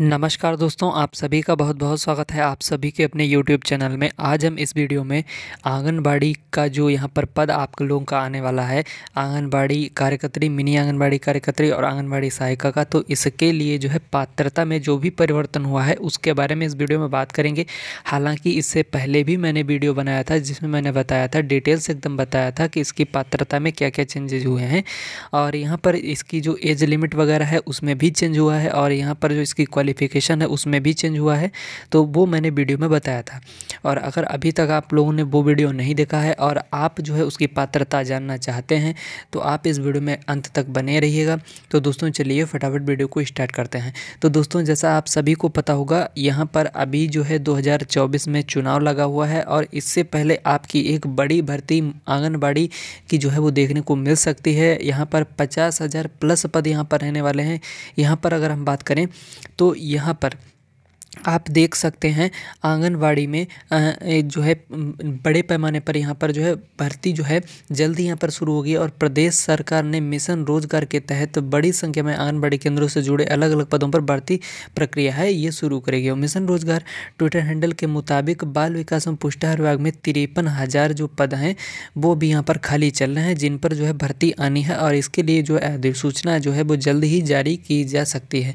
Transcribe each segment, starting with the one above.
नमस्कार दोस्तों आप सभी का बहुत बहुत स्वागत है आप सभी के अपने YouTube चैनल में आज हम इस वीडियो में आंगनबाड़ी का जो यहाँ पर पद आप लोगों का आने वाला है आंगनबाड़ी कार्यकत्री मिनी आंगनबाड़ी कार्यकत्री और आंगनबाड़ी सहायिका का तो इसके लिए जो है पात्रता में जो भी परिवर्तन हुआ है उसके बारे में इस वीडियो में बात करेंगे हालाँकि इससे पहले भी मैंने वीडियो बनाया था जिसमें मैंने बताया था डिटेल्स एकदम बताया था कि इसकी पात्रता में क्या क्या चेंजेज हुए हैं और यहाँ पर इसकी जो एज लिमिट वगैरह है उसमें भी चेंज हुआ है और यहाँ पर जो इसकी क्वालिटी क्वालिफिकेशन है उसमें भी चेंज हुआ है तो वो मैंने वीडियो में बताया था और अगर अभी तक आप लोगों ने वो वीडियो नहीं देखा है और आप जो है उसकी पात्रता जानना चाहते हैं तो आप इस वीडियो में अंत तक बने रहिएगा तो दोस्तों चलिए फटाफट वीडियो को स्टार्ट करते हैं तो दोस्तों जैसा आप सभी को पता होगा यहाँ पर अभी जो है दो में चुनाव लगा हुआ है और इससे पहले आपकी एक बड़ी भर्ती आंगनबाड़ी की जो है वो देखने को मिल सकती है यहाँ पर पचास हज़ार प्लस पद यहाँ पर रहने वाले हैं यहाँ पर अगर हम बात करें तो यहाँ पर आप देख सकते हैं आंगनवाड़ी में जो है बड़े पैमाने पर यहाँ पर जो है भर्ती जो है जल्दी यहाँ पर शुरू होगी और प्रदेश सरकार ने मिशन रोजगार के तहत तो बड़ी संख्या में आंगनबाड़ी केंद्रों से जुड़े अलग अलग पदों पर भर्ती प्रक्रिया है ये शुरू करेगी और मिशन रोजगार ट्विटर हैंडल के मुताबिक बाल विकास एवं पुष्टाहार विभाग में तिरपन हज़ार जो पद हैं वो भी यहाँ पर खाली चल रहे हैं जिन पर जो है भर्ती आनी है और इसके लिए जो अधिसूचना जो है वो जल्द ही जारी की जा सकती है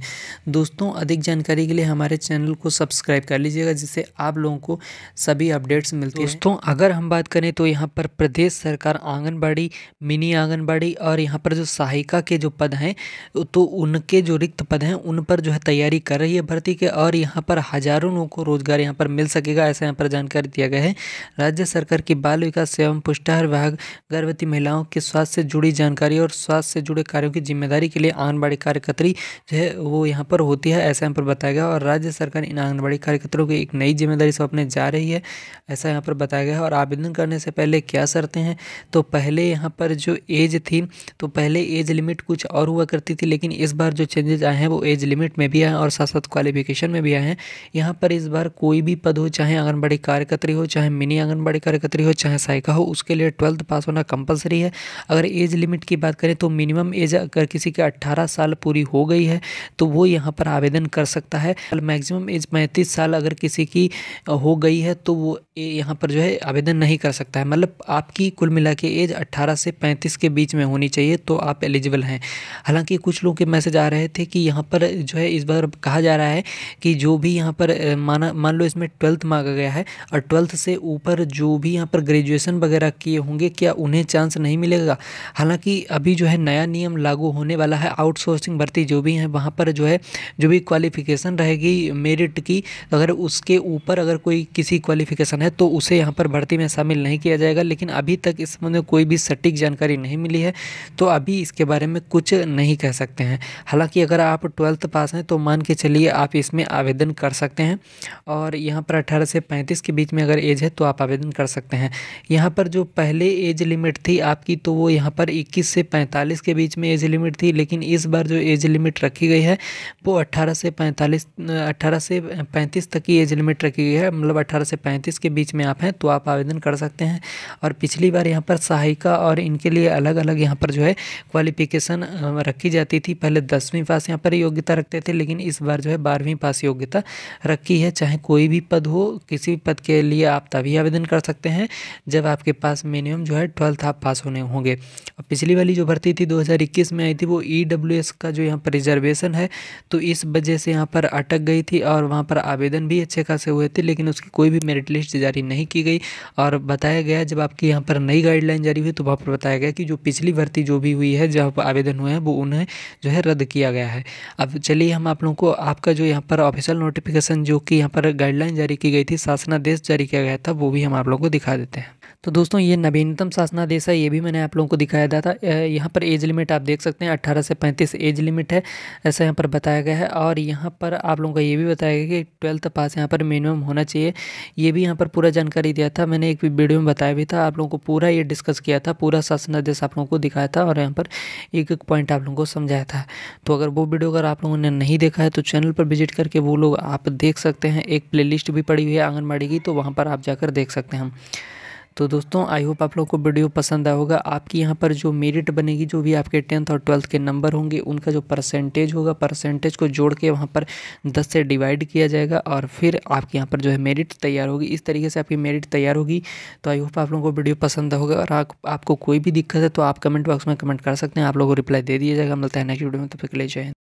दोस्तों अधिक जानकारी के लिए हमारे चैनल को सब्सक्राइब कर लीजिएगा जिससे आप लोगों को सभी अपडेट्स मिलते हैं दोस्तों अगर हम बात करें तो यहाँ पर प्रदेश सरकार आंगनबाड़ी मिनी आंगनबाड़ी और यहाँ पर जो सहायिका के जो पद हैं तो उनके जो रिक्त पद हैं उन पर जो है तैयारी कर रही है भर्ती के और यहाँ पर हज़ारों लोगों को रोजगार यहाँ पर मिल सकेगा ऐसा यहाँ पर जानकारी दिया गया है राज्य सरकार की बाल विकास एवं पुष्टाहार विभाग गर्भवती महिलाओं के स्वास्थ्य से जुड़ी जानकारी और स्वास्थ्य से जुड़े कार्यों की जिम्मेदारी के लिए आंगनबाड़ी कार्यकर्त्री जो है वो यहाँ पर होती है ऐसा यहाँ पर बताया गया और राज्य सरकार इन आंगनबाड़ी कार्यकर्ताओं की एक नई जिम्मेदारी सौंपने जा रही है ऐसा यहाँ पर बताया गया है और आवेदन करने से पहले क्या शर्तें हैं तो पहले यहाँ पर जो एज थी तो पहले एज लिमिट कुछ और हुआ करती थी लेकिन इस बार जो चेंजेज आए हैं वो एज लिमिट में भी आए हैं और साथ साथ क्वालिफिकेशन में भी आए हैं यहाँ पर इस बार कोई भी पद हो चाहे आंगनबाड़ी कार्यकर्त्री हो चाहे मिनी आंगनबाड़ी कार्यकर्त्री हो चाहे सहायिका हो उसके लिए ट्वेल्थ पास होना कंपलसरी है अगर एज लिमिट की बात करें तो मिनिमम एज अगर किसी के अट्ठारह साल पूरी हो गई है तो वो यहाँ पर आवेदन कर सकता है मैक्सिमम एज पैंतीस साल अगर किसी की हो गई है तो वो यहाँ पर जो है आवेदन नहीं कर सकता है मतलब आपकी कुल मिला के एज अट्ठारह से पैंतीस के बीच में होनी चाहिए तो आप एलिजिबल हैं हालांकि कुछ लोग के मैसेज आ रहे थे कि यहाँ पर जो है इस बार कहा जा रहा है कि जो भी यहाँ पर माना मान लो इसमें ट्वेल्थ मांगा गया है और ट्वेल्थ से ऊपर जो भी यहाँ पर ग्रेजुएशन वगैरह किए होंगे क्या उन्हें चांस नहीं मिलेगा हालांकि अभी जो है नया नियम लागू होने वाला है आउटसोर्सिंग भर्ती जो भी है वहाँ पर जो है जो भी क्वालिफिकेशन रहेगी मेरिट कैंडिडेट की अगर उसके ऊपर अगर कोई किसी क्वालिफिकेशन है तो उसे यहाँ पर भर्ती में शामिल नहीं किया जाएगा लेकिन अभी तक इस संबंध में कोई भी सटीक जानकारी नहीं मिली है तो अभी इसके बारे में कुछ नहीं कह सकते हैं हालांकि अगर आप ट्वेल्थ पास हैं तो मान के चलिए आप इसमें आवेदन कर सकते हैं और यहाँ पर अठारह से पैंतीस के बीच में अगर एज है तो आप आवेदन कर सकते हैं यहाँ पर जो पहले एज लिमिट थी आपकी तो वो यहाँ पर इक्कीस से पैंतालीस के बीच में एज लिमिट थी लेकिन इस बार जो एज लिमिट रखी गई है वो अट्ठारह से पैंतालीस अट्ठारह से से पैंतीस तक की एज लिमिट रखी गई है मतलब अठारह से पैंतीस के बीच में आप हैं तो आप आवेदन कर सकते हैं और पिछली बार यहाँ पर सहायिका और इनके लिए अलग अलग यहाँ पर जो है क्वालिफिकेशन रखी जाती थी पहले दसवीं पास यहाँ पर योग्यता रखते थे लेकिन इस बार जो है बारहवीं पास योग्यता रखी है चाहे कोई भी पद हो किसी भी पद के लिए आप तभी आवेदन कर सकते हैं जब आपके पास मिनिमम जो है ट्वेल्थ आप पास होने होंगे और पिछली वाली जो भर्ती थी 2021 में आई थी वो ई e का जो यहाँ पर रिजर्वेशन है तो इस वजह से यहाँ पर अटक गई थी और और वहाँ पर आवेदन भी अच्छे खासे हुए थे लेकिन उसकी कोई भी मेरिट लिस्ट जारी नहीं की गई और बताया गया जब आपकी यहाँ पर नई गाइडलाइन जारी हुई तो वहाँ पर बताया गया कि जो पिछली भर्ती जो भी हुई है जहाँ पर आवेदन हुए हैं वो उन्हें जो है रद्द किया गया है अब चलिए हम आप लोगों को आपका जो यहाँ पर ऑफिशियल नोटिफिकेशन जो कि यहाँ पर गाइडलाइन जारी की गई थी शासनादेश जारी किया गया था वो भी हम आप लोग को दिखा देते हैं तो दोस्तों ये नवीनतम शासनादेश है ये भी मैंने आप लोगों को दिखाया था, था यहाँ पर एज लिमिट आप देख सकते हैं अट्ठारह से पैंतीस एज लिमिट है ऐसा यहाँ पर बताया गया है और यहाँ पर आप लोगों को ये भी बताया गया कि ट्वेल्थ पास यहाँ पर मिनिमम होना चाहिए ये भी यहाँ पर पूरा जानकारी दिया था मैंने एक वीडियो में बताया भी था आप लोगों को पूरा ये डिस्कस किया था पूरा शासनादेश आप लोगों को दिखाया था और यहाँ पर एक एक पॉइंट आप लोगों को समझाया था तो अगर वो वीडियो अगर आप लोगों ने नहीं देखा है तो चैनल पर विजिट करके वो लोग आप देख सकते हैं एक प्ले भी पड़ी हुई है आंगनबाड़ी की तो वहाँ पर आप जाकर देख सकते हैं तो दोस्तों आई होप आप लोग को वीडियो पसंद आया होगा आपकी यहाँ पर जो मेरिट बनेगी जो भी आपके टेंथ और ट्वेल्थ के नंबर होंगे उनका जो परसेंटेज होगा परसेंटेज को जोड़ के वहाँ पर दस से डिवाइड किया जाएगा और फिर आपके यहाँ पर जो है मेरिट तैयार होगी इस तरीके से आपकी मेरिट तैयार होगी तो आई होप आप लोगों को वीडियो पसंद होगा और आपको कोई भी दिक्कत है तो आप कमेंट बॉक्स में कमेंट कर सकते हैं आप लोगों को रिप्लाई दे दिया जाएगा मिलता है नेक्स्ट वीडियो में तब तक ले जाए